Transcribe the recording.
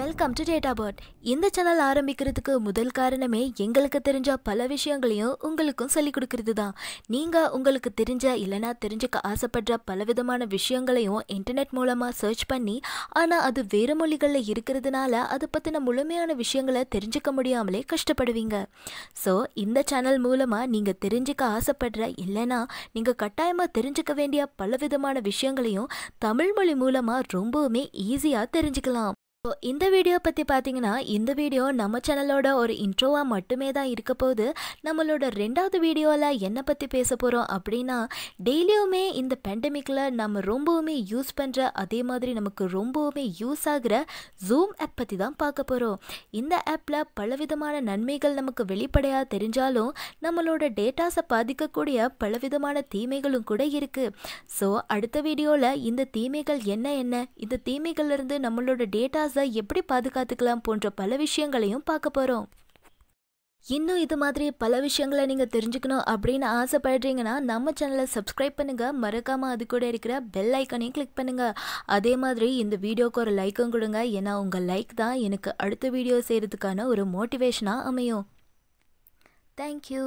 welcome to data bird இந்த channel ஆரம்பிக்கிறதுக்கு முதல் காரணமே எங்களுக்கு தெரிஞ்ச பல விஷயங்களையும் உங்களுக்கும் சொல்லிக் கொடுக்கறது தான் நீங்கள் உங்களுக்கு தெரிஞ்ச இல்லைனா தெரிஞ்சுக்க ஆசைப்படுற விதமான விஷயங்களையும் இன்டர்நெட் மூலமாக சர்ச் பண்ணி ஆனால் அது வேறு மொழிகளில் இருக்கிறதுனால அதை பற்றின முழுமையான விஷயங்களை தெரிஞ்சுக்க முடியாமலே கஷ்டப்படுவீங்க ஸோ இந்த சேனல் மூலமாக நீங்கள் தெரிஞ்சுக்க ஆசைப்படுற இல்லைனா நீங்கள் கட்டாயமாக தெரிஞ்சுக்க வேண்டிய விதமான விஷயங்களையும் தமிழ் மொழி மூலமாக ரொம்பவுமே ஈஸியாக தெரிஞ்சுக்கலாம் ஸோ இந்த வீடியோ பற்றி பார்த்தீங்கன்னா இந்த வீடியோ நம்ம சேனலோட ஒரு இன்ட்ரோவாக மட்டுமே தான் இருக்க போது நம்மளோட ரெண்டாவது வீடியோவில் என்னை பற்றி பேச போகிறோம் அப்படின்னா டெய்லியுமே இந்த பேண்டமிக்கில் நம்ம ரொம்பவுமே யூஸ் பண்ணுற அதே மாதிரி நமக்கு ரொம்பவுமே யூஸ் ஆகிற ஜூம் ஆப் பற்றி தான் பார்க்க போகிறோம் இந்த ஆப்பில் பலவிதமான நன்மைகள் நமக்கு வெளிப்படையாக தெரிஞ்சாலும் நம்மளோட டேட்டாஸை பாதிக்கக்கூடிய பலவிதமான தீமைகளும் கூட இருக்குது ஸோ அடுத்த வீடியோவில் இந்த தீமைகள் என்ன என்ன இந்த தீமைகள்லேருந்து நம்மளோட டேட்டாஸ் ப்ராப்பர்ட்டிஸை எப்படி பாதுகாத்துக்கலாம் போன்ற பல விஷயங்களையும் பார்க்க போகிறோம் இன்னும் இது மாதிரி பல விஷயங்களை நீங்கள் தெரிஞ்சுக்கணும் அப்படின்னு ஆசைப்படுறீங்கன்னா நம்ம சேனலை சப்ஸ்கிரைப் பண்ணுங்கள் மறக்காமல் அது கூட இருக்கிற பெல் ஐக்கனையும் கிளிக் பண்ணுங்கள் அதே மாதிரி இந்த வீடியோக்கு ஒரு லைக்கும் கொடுங்க ஏன்னா உங்கள் லைக் தான் எனக்கு அடுத்த வீடியோ செய்கிறதுக்கான ஒரு மோட்டிவேஷனாக அமையும் தேங்க்யூ